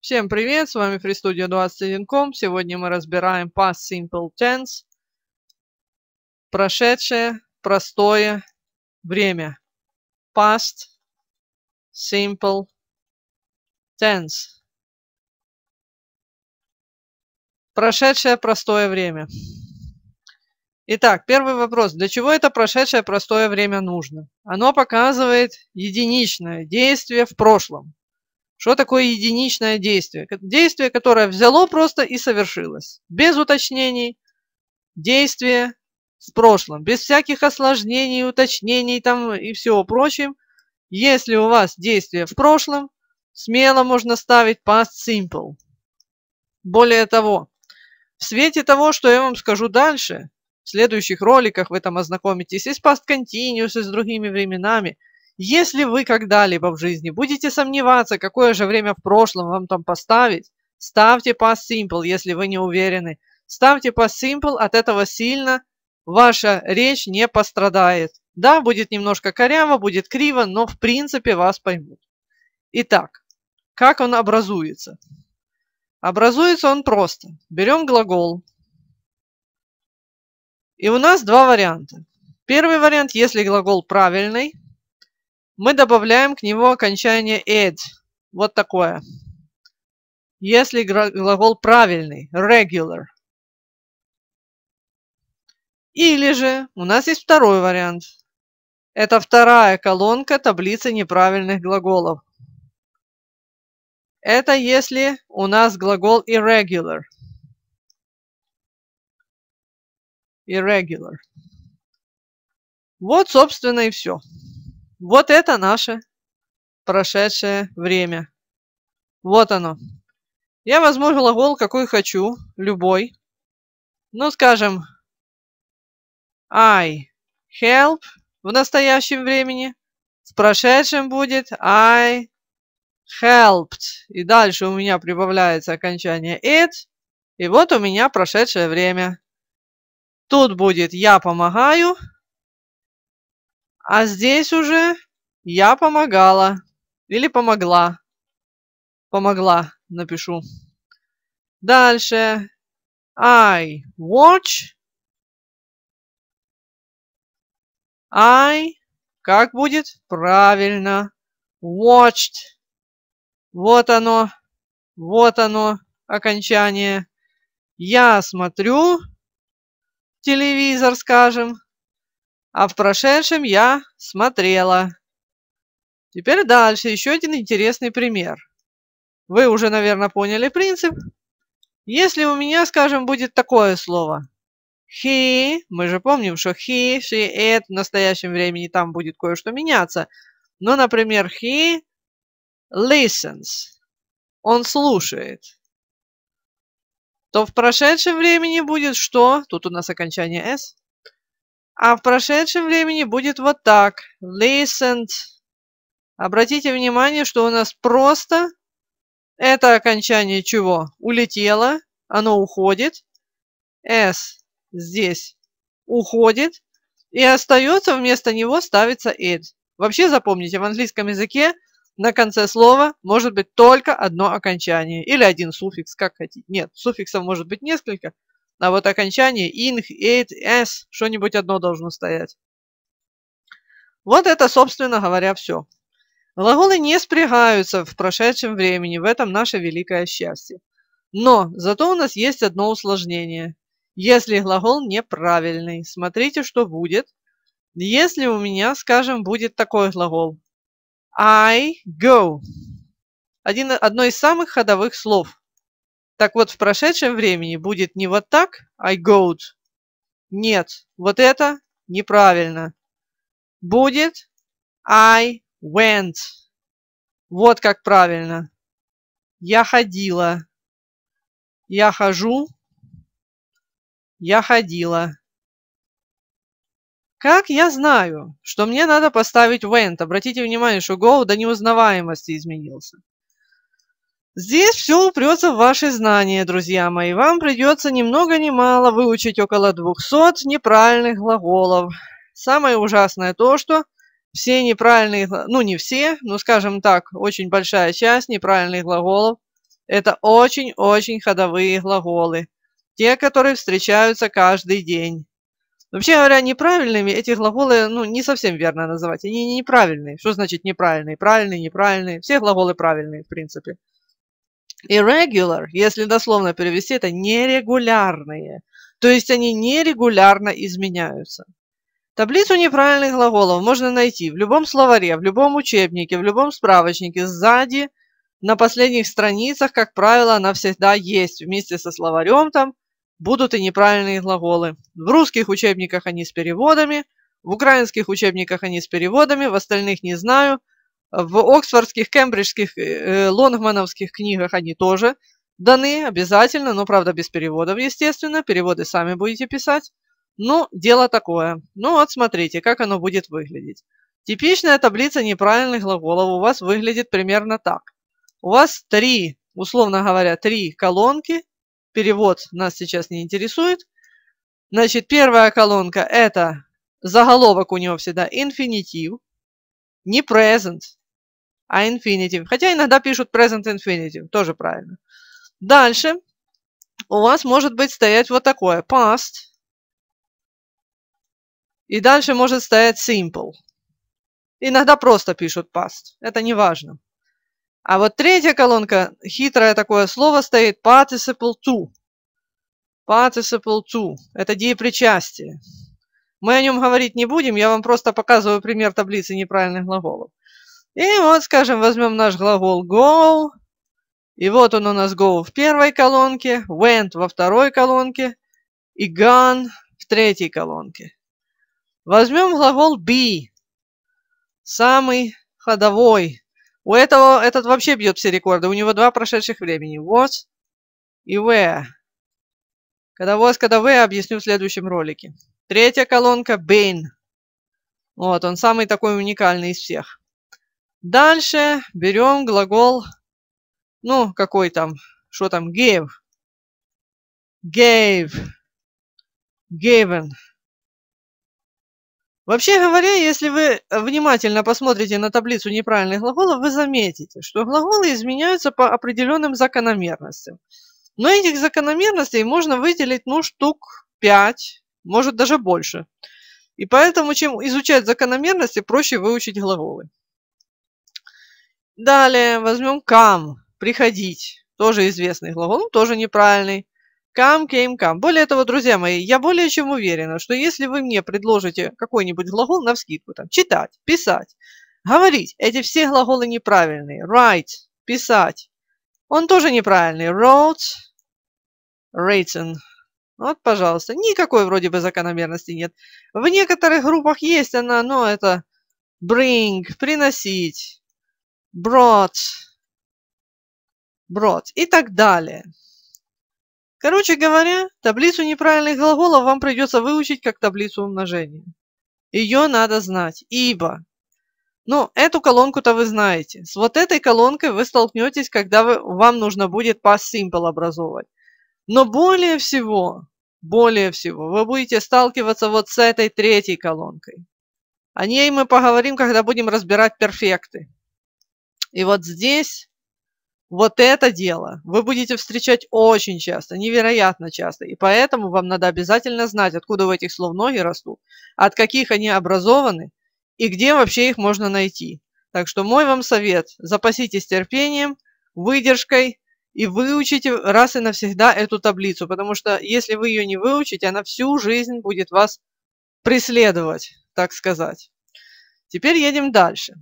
Всем привет, с вами FreeStudio 21.com. Сегодня мы разбираем past simple tense, прошедшее, простое время. Past simple tense. Прошедшее простое время. Итак, первый вопрос. Для чего это прошедшее простое время нужно? Оно показывает единичное действие в прошлом. Что такое единичное действие? Действие, которое взяло просто и совершилось. Без уточнений. Действие с прошлым Без всяких осложнений, уточнений там и всего прочим. Если у вас действие в прошлом, смело можно ставить past simple. Более того, в свете того, что я вам скажу дальше, в следующих роликах вы там ознакомитесь и с past continuous, и с другими временами – если вы когда-либо в жизни будете сомневаться, какое же время в прошлом вам там поставить, ставьте past simple, если вы не уверены. Ставьте past simple, от этого сильно ваша речь не пострадает. Да, будет немножко коряво, будет криво, но в принципе вас поймут. Итак, как он образуется? Образуется он просто. Берем глагол. И у нас два варианта. Первый вариант, если глагол правильный – мы добавляем к нему окончание «ed». Вот такое. Если глагол правильный, regular. Или же у нас есть второй вариант. Это вторая колонка таблицы неправильных глаголов. Это если у нас глагол irregular. Irregular. Вот, собственно, и все. Вот это наше прошедшее время. Вот оно. Я возможно глагол, какой хочу, любой. Ну, скажем, I help в настоящем времени. В прошедшем будет I helped. И дальше у меня прибавляется окончание it. И вот у меня прошедшее время. Тут будет я помогаю, а здесь уже я помогала. Или помогла. Помогла, напишу. Дальше. I watch. I. Как будет? Правильно. Watched. Вот оно. Вот оно. Окончание. Я смотрю телевизор, скажем. А в прошедшем я смотрела. Теперь дальше еще один интересный пример. Вы уже, наверное, поняли принцип. Если у меня, скажем, будет такое слово «he», мы же помним, что «he», «she», «it» в настоящем времени там будет кое-что меняться. Но, например, «he» listens. Он слушает. То в прошедшем времени будет что? Тут у нас окончание «s». А в прошедшем времени будет вот так. Listened. Обратите внимание, что у нас просто это окончание чего? Улетело, оно уходит. S здесь уходит. И остается вместо него ставится it. Вообще запомните, в английском языке на конце слова может быть только одно окончание или один суффикс, как хотите. Нет, суффиксов может быть несколько, а вот окончание ing, it, s, что-нибудь одно должно стоять. Вот это, собственно говоря, все. Глаголы не спрягаются в прошедшем времени, в этом наше великое счастье. Но зато у нас есть одно усложнение. Если глагол неправильный, смотрите, что будет. Если у меня, скажем, будет такой глагол. I go. Один, одно из самых ходовых слов. Так вот, в прошедшем времени будет не вот так «I goed». Нет, вот это неправильно. Будет «I went». Вот как правильно. Я ходила. Я хожу. Я ходила. Как я знаю, что мне надо поставить went? Обратите внимание, что go до неузнаваемости изменился. Здесь все упрется в ваши знания, друзья мои. Вам придется ни много ни мало выучить около 200 неправильных глаголов. Самое ужасное то, что все неправильные, ну не все, но скажем так, очень большая часть неправильных глаголов – это очень-очень ходовые глаголы, те, которые встречаются каждый день. Вообще говоря, неправильными эти глаголы ну, не совсем верно называть. Они неправильные. Что значит неправильные? Правильные, неправильные. Все глаголы правильные, в принципе. Irregular, если дословно перевести, это нерегулярные. То есть они нерегулярно изменяются. Таблицу неправильных глаголов можно найти в любом словаре, в любом учебнике, в любом справочнике. Сзади, на последних страницах, как правило, она всегда есть. Вместе со словарем там будут и неправильные глаголы. В русских учебниках они с переводами, в украинских учебниках они с переводами, в остальных не знаю. В оксфордских, кембриджских, э, э, лонгмановских книгах они тоже даны обязательно, но, ну, правда, без переводов, естественно. Переводы сами будете писать. Ну дело такое. Ну вот смотрите, как оно будет выглядеть. Типичная таблица неправильных глаголов у вас выглядит примерно так. У вас три, условно говоря, три колонки. Перевод нас сейчас не интересует. Значит, первая колонка – это заголовок у него всегда инфинитив, не present, а infinitive. Хотя иногда пишут present infinitive, тоже правильно. Дальше у вас может быть стоять вот такое past. И дальше может стоять simple. Иногда просто пишут past. Это не важно. А вот третья колонка, хитрое такое слово стоит participle to. Participle to. Это деепричастие. Мы о нем говорить не будем, я вам просто показываю пример таблицы неправильных глаголов. И вот, скажем, возьмем наш глагол go. И вот он у нас go в первой колонке, went во второй колонке и gone в третьей колонке. Возьмем глагол be, самый ходовой. У этого этот вообще бьет все рекорды. У него два прошедших времени. Was и where. Когда was, когда where, объясню в следующем ролике. Третья колонка – been. Вот, он самый такой уникальный из всех. Дальше берем глагол, ну, какой там, что там, gave. Gave. Given. Вообще говоря, если вы внимательно посмотрите на таблицу неправильных глаголов, вы заметите, что глаголы изменяются по определенным закономерностям. Но этих закономерностей можно выделить, ну, штук 5, может даже больше. И поэтому, чем изучать закономерности, проще выучить глаголы. Далее возьмем come, приходить. Тоже известный глагол, тоже неправильный. Come, came, come. Более того, друзья мои, я более чем уверена, что если вы мне предложите какой-нибудь глагол на вскидку, там, читать, писать, говорить, эти все глаголы неправильные. Write, писать. Он тоже неправильный. Wrote, written. Вот, пожалуйста. Никакой вроде бы закономерности нет. В некоторых группах есть она, но это bring, приносить brought, brought и так далее. Короче говоря, таблицу неправильных глаголов вам придется выучить как таблицу умножения. Ее надо знать, ибо. Ну, эту колонку-то вы знаете. С вот этой колонкой вы столкнетесь, когда вы, вам нужно будет past simple образовывать. Но более всего, более всего, вы будете сталкиваться вот с этой третьей колонкой. О ней мы поговорим, когда будем разбирать перфекты. И вот здесь вот это дело вы будете встречать очень часто, невероятно часто. И поэтому вам надо обязательно знать, откуда у этих слов ноги растут, от каких они образованы и где вообще их можно найти. Так что мой вам совет – запаситесь терпением, выдержкой и выучите раз и навсегда эту таблицу, потому что если вы ее не выучите, она всю жизнь будет вас преследовать, так сказать. Теперь едем дальше.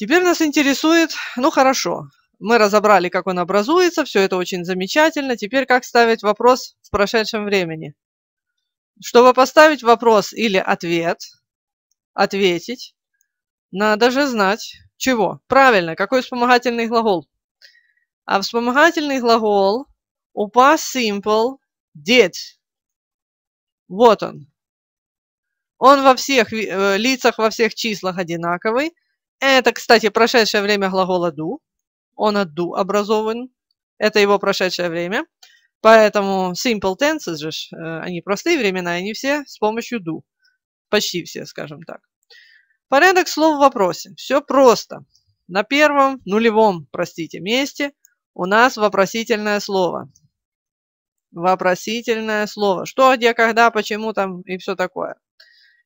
Теперь нас интересует, ну хорошо, мы разобрали, как он образуется, все это очень замечательно. Теперь как ставить вопрос в прошедшем времени? Чтобы поставить вопрос или ответ, ответить, надо же знать чего. Правильно, какой вспомогательный глагол? А вспомогательный глагол у past simple did. Вот он. Он во всех э, лицах, во всех числах одинаковый – это, кстати, прошедшее время глагола do. Он от do образован. Это его прошедшее время. Поэтому simple tenses же, э, они простые времена, они все с помощью do. Почти все, скажем так. Порядок слов в вопросе. Все просто. На первом, нулевом, простите, месте у нас вопросительное слово. Вопросительное слово. Что, где, когда, почему там и все такое.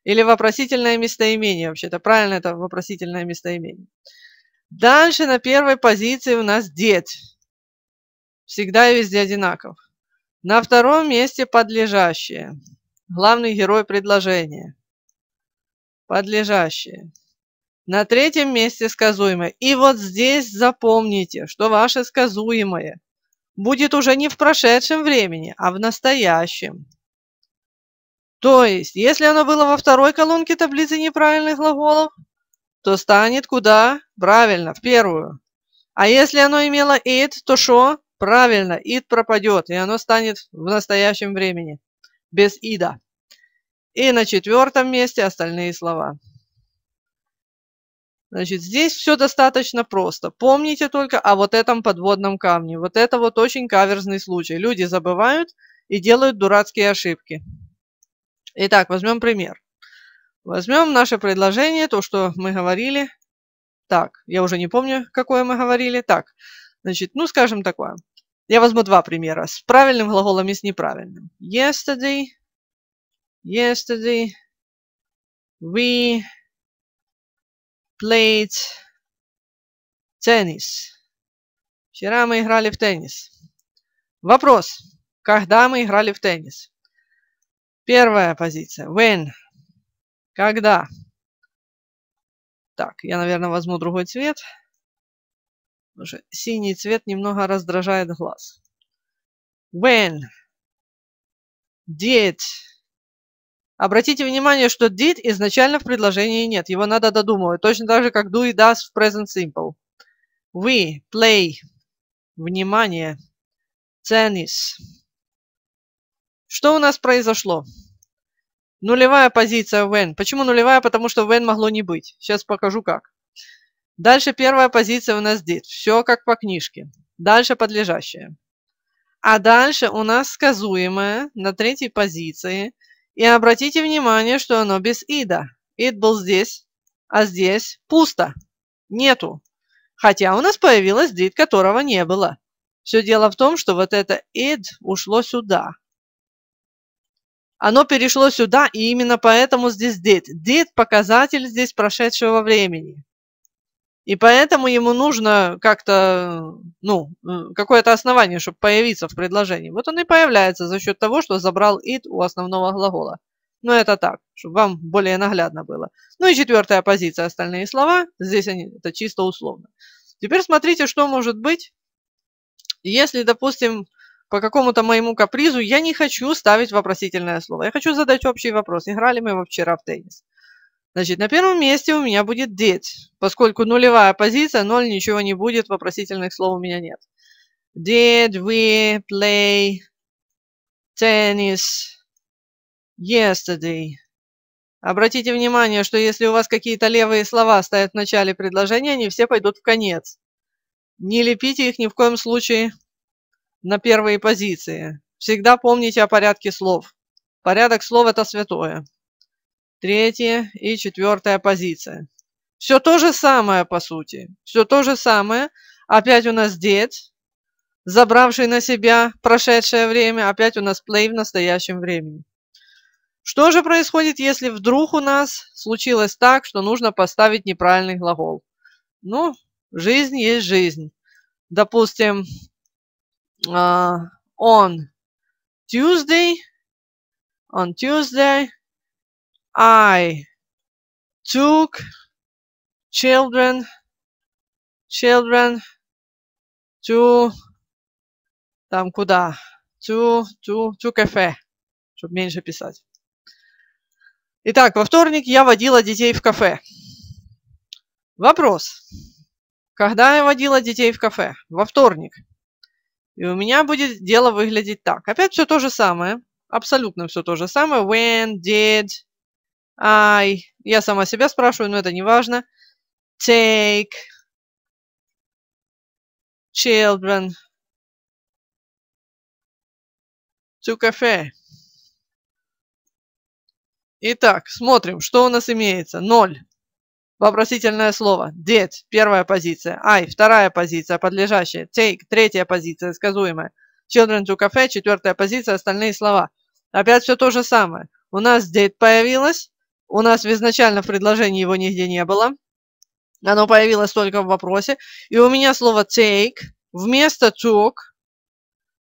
Или вопросительное местоимение вообще-то. Правильно, это вопросительное местоимение. Дальше на первой позиции у нас дед. Всегда и везде одинаков. На втором месте подлежащее. Главный герой предложения. Подлежащее. На третьем месте сказуемое. И вот здесь запомните, что ваше сказуемое будет уже не в прошедшем времени, а в настоящем. То есть, если оно было во второй колонке таблицы неправильных глаголов, то станет куда? Правильно, в первую. А если оно имело it, то что? Правильно, it пропадет, и оно станет в настоящем времени, без ида. И на четвертом месте остальные слова. Значит, здесь все достаточно просто. Помните только о вот этом подводном камне. Вот это вот очень каверзный случай. Люди забывают и делают дурацкие ошибки. Итак, возьмем пример. Возьмем наше предложение, то, что мы говорили. Так, я уже не помню, какое мы говорили. Так, значит, ну, скажем такое. Я возьму два примера с правильным глаголом и с неправильным. Yesterday, yesterday, we played tennis. Вчера мы играли в теннис. Вопрос. Когда мы играли в теннис? Первая позиция. When. Когда. Так, я, наверное, возьму другой цвет. Потому синий цвет немного раздражает глаз. When. Did. Обратите внимание, что did изначально в предложении нет. Его надо додумывать. Точно так же, как do и does в present simple. We. Play. Внимание. Tennis что у нас произошло? Нулевая позиция when. Почему нулевая? Потому что when могло не быть. Сейчас покажу как. Дальше первая позиция у нас здесь. Все как по книжке. Дальше подлежащее. А дальше у нас сказуемое на третьей позиции. И обратите внимание, что оно без ида. Ид был здесь, а здесь пусто. Нету. Хотя у нас появилось did, которого не было. Все дело в том, что вот это id ушло сюда. Оно перешло сюда, и именно поэтому здесь did. Did – показатель здесь прошедшего времени. И поэтому ему нужно как-то, ну, э, какое-то основание, чтобы появиться в предложении. Вот он и появляется за счет того, что забрал it у основного глагола. Но ну, это так, чтобы вам более наглядно было. Ну и четвертая позиция, остальные слова. Здесь они, это чисто условно. Теперь смотрите, что может быть, если, допустим, по какому-то моему капризу я не хочу ставить вопросительное слово. Я хочу задать общий вопрос. Играли мы вчера в теннис? Значит, на первом месте у меня будет did, поскольку нулевая позиция, ноль ничего не будет, вопросительных слов у меня нет. Did we play tennis yesterday? Обратите внимание, что если у вас какие-то левые слова стоят в начале предложения, они все пойдут в конец. Не лепите их ни в коем случае на первые позиции. Всегда помните о порядке слов. Порядок слов – это святое. Третья и четвертая позиция. Все то же самое, по сути. Все то же самое. Опять у нас дед, забравший на себя прошедшее время. Опять у нас плей в настоящем времени. Что же происходит, если вдруг у нас случилось так, что нужно поставить неправильный глагол? Ну, жизнь есть жизнь. Допустим, uh, а, on Tuesday, on Tuesday, I took children, children to там куда? To, to, to кафе, чтобы меньше писать. Итак, во вторник я водила детей в кафе. Вопрос. Когда я водила детей в кафе? Во вторник. И у меня будет дело выглядеть так. Опять все то же самое. Абсолютно все то же самое. When, did, I. Я сама себя спрашиваю, но это не важно. Take. Children. To cafe. Итак, смотрим, что у нас имеется. Ноль. Вопросительное слово. Дед. Первая позиция. Ай. Вторая позиция. Подлежащая. Take. Третья позиция. Сказуемая. Children to cafe. Четвертая позиция. Остальные слова. Опять все то же самое. У нас дед появилось. У нас изначально в предложении его нигде не было. Оно появилось только в вопросе. И у меня слово take вместо took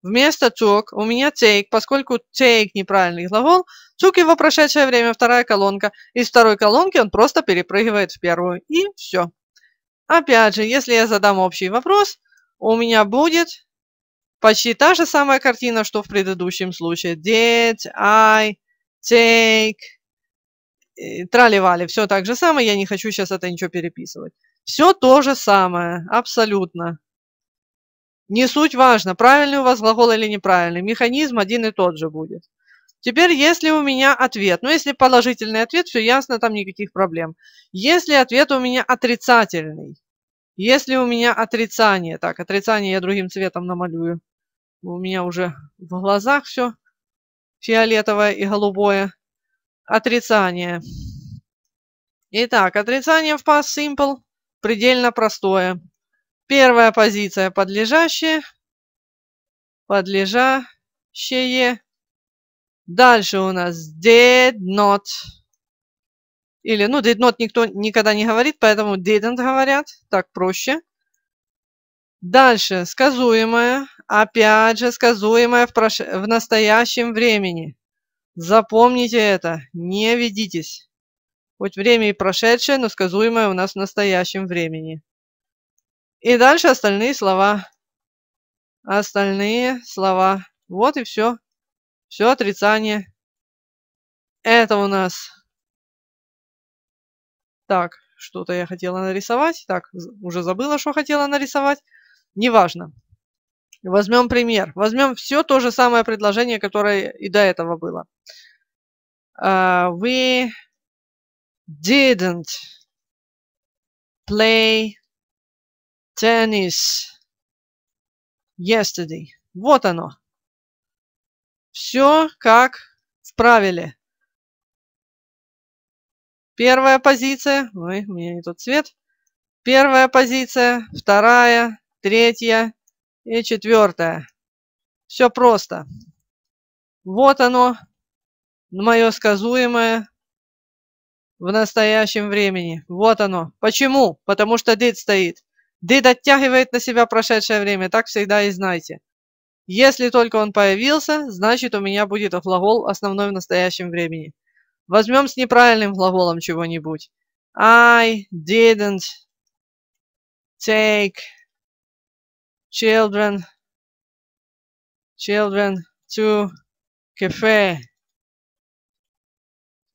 Вместо took у меня take, поскольку take неправильный глагол, took его прошедшее время вторая колонка. Из второй колонки он просто перепрыгивает в первую. И все. Опять же, если я задам общий вопрос, у меня будет почти та же самая картина, что в предыдущем случае. Did I take... Э, Траливали. Все так же самое. Я не хочу сейчас это ничего переписывать. Все то же самое. Абсолютно. Не суть важно, правильный у вас глагол или неправильный. Механизм один и тот же будет. Теперь, если у меня ответ, ну, если положительный ответ, все ясно, там никаких проблем. Если ответ у меня отрицательный, если у меня отрицание, так, отрицание я другим цветом намалюю, у меня уже в глазах все фиолетовое и голубое, отрицание. Итак, отрицание в past simple предельно простое. Первая позиция подлежащее, подлежащее. Дальше у нас did not. Или, ну, did not никто никогда не говорит, поэтому didn't говорят. Так проще. Дальше, сказуемое. Опять же, сказуемое в, прош... в настоящем времени. Запомните это, не ведитесь. Хоть время и прошедшее, но сказуемое у нас в настоящем времени. И дальше остальные слова. Остальные слова. Вот и все. Все отрицание. Это у нас... Так, что-то я хотела нарисовать. Так, уже забыла, что хотела нарисовать. Неважно. Возьмем пример. Возьмем все то же самое предложение, которое и до этого было. Uh, we didn't play Теннис. yesterday. Вот оно. Все как в правиле. Первая позиция. Ой, у меня не тот цвет. Первая позиция, вторая, третья и четвертая. Все просто. Вот оно, мое сказуемое в настоящем времени. Вот оно. Почему? Потому что дед стоит. Дыд оттягивает на себя прошедшее время, так всегда и знайте. Если только он появился, значит у меня будет глагол основной в настоящем времени. Возьмем с неправильным глаголом чего-нибудь. I didn't take children children to cafe.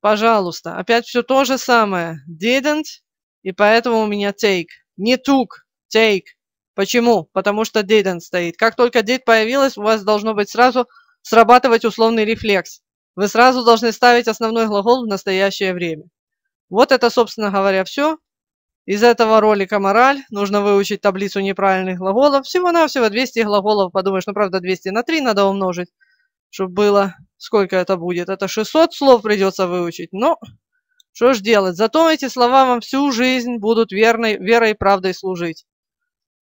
Пожалуйста. Опять все то же самое. Didn't, и поэтому у меня take. Не took take. Почему? Потому что didn't стоит. Как только did появилась, у вас должно быть сразу срабатывать условный рефлекс. Вы сразу должны ставить основной глагол в настоящее время. Вот это, собственно говоря, все. Из этого ролика мораль. Нужно выучить таблицу неправильных глаголов. Всего-навсего 200 глаголов. Подумаешь, ну правда 200 на 3 надо умножить, чтобы было... Сколько это будет? Это 600 слов придется выучить. Но что ж делать? Зато эти слова вам всю жизнь будут верной, верой и правдой служить.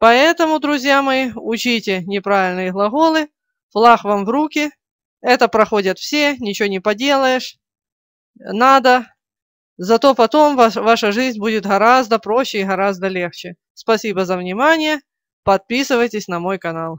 Поэтому, друзья мои, учите неправильные глаголы, флаг вам в руки, это проходят все, ничего не поделаешь, надо. Зато потом ваш, ваша жизнь будет гораздо проще и гораздо легче. Спасибо за внимание, подписывайтесь на мой канал.